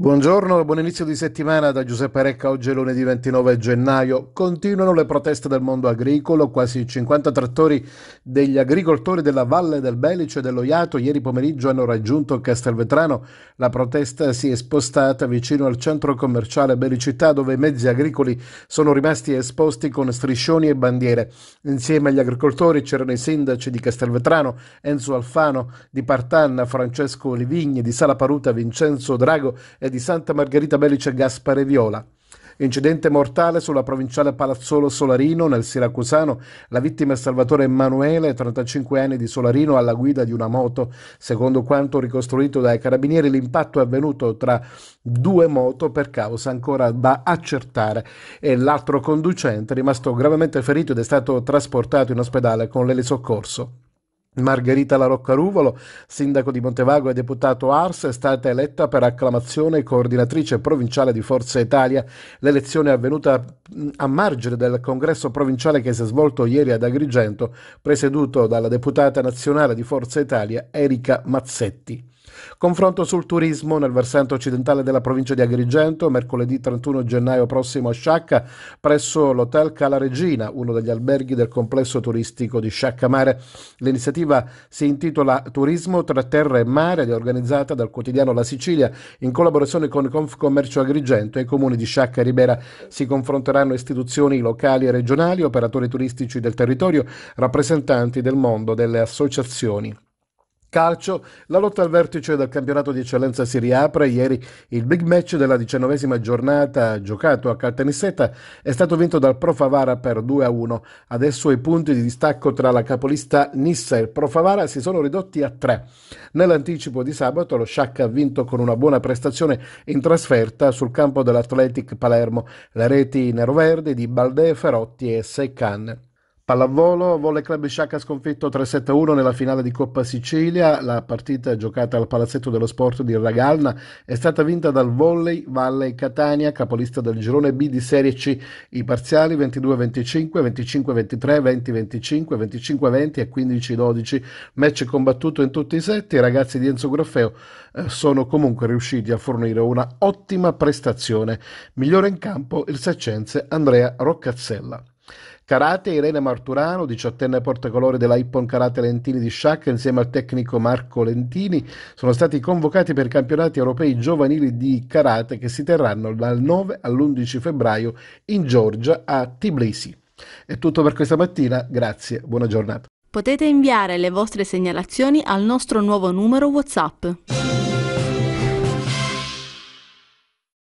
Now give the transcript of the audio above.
Buongiorno buon inizio di settimana da Giuseppe Recca. Oggi è lunedì 29 gennaio. Continuano le proteste del mondo agricolo. Quasi 50 trattori degli agricoltori della Valle del Belice e dello Iato ieri pomeriggio hanno raggiunto Castelvetrano. La protesta si è spostata vicino al centro commerciale Belicità dove i mezzi agricoli sono rimasti esposti con striscioni e bandiere. Insieme agli agricoltori c'erano i sindaci di Castelvetrano, Enzo Alfano, di Partanna, Francesco Livigni, di Sala Paruta, Vincenzo Drago e e di Santa Margherita Belice Gaspare Viola. Incidente mortale sulla provinciale Palazzolo Solarino nel Siracusano. La vittima è Salvatore Emanuele, 35 anni di Solarino, alla guida di una moto. Secondo quanto ricostruito dai carabinieri, l'impatto è avvenuto tra due moto per causa ancora da accertare e l'altro conducente è rimasto gravemente ferito ed è stato trasportato in ospedale con l'elisoccorso. Margherita La Rocca Ruvolo, sindaco di Montevago e deputato Ars, è stata eletta per acclamazione coordinatrice provinciale di Forza Italia. L'elezione è avvenuta a margine del congresso provinciale che si è svolto ieri ad Agrigento, presieduto dalla deputata nazionale di Forza Italia Erika Mazzetti. Confronto sul turismo nel versante occidentale della provincia di Agrigento, mercoledì 31 gennaio prossimo a Sciacca, presso l'Hotel Cala Regina, uno degli alberghi del complesso turistico di Mare. L'iniziativa si intitola Turismo tra terra e mare ed è organizzata dal quotidiano La Sicilia in collaborazione con Confcommercio Agrigento e i comuni di Sciacca e Ribera. Si confronterà saranno istituzioni locali e regionali, operatori turistici del territorio, rappresentanti del mondo delle associazioni. Calcio, la lotta al vertice del campionato di eccellenza si riapre. Ieri il big match della diciannovesima giornata giocato a Caltanissetta è stato vinto dal Profavara per 2-1. Adesso i punti di distacco tra la capolista Nissa e il Profavara si sono ridotti a 3. Nell'anticipo di sabato lo Sciacca ha vinto con una buona prestazione in trasferta sul campo dell'Athletic Palermo. Le reti neroverdi di Baldè, Ferotti e Seccanne. Pallavolo, Volle Club Sciacca sconfitto 3-7-1 nella finale di Coppa Sicilia. La partita giocata al Palazzetto dello Sport di Ragalna è stata vinta dal Volley Valle Catania, capolista del girone B di Serie C. I parziali 22-25, 25-23, 20-25, 25-20 e 15-12. Match combattuto in tutti i set. I ragazzi di Enzo Graffeo eh, sono comunque riusciti a fornire una ottima prestazione. Migliore in campo il saccense Andrea Roccazzella. Karate Irene Marturano, diciottenne portacolore della Ippon Karate Lentini di Sciacca, insieme al tecnico Marco Lentini, sono stati convocati per i campionati europei giovanili di karate che si terranno dal 9 all'11 febbraio in Georgia a Tbilisi. È tutto per questa mattina, grazie, buona giornata. Potete inviare le vostre segnalazioni al nostro nuovo numero WhatsApp.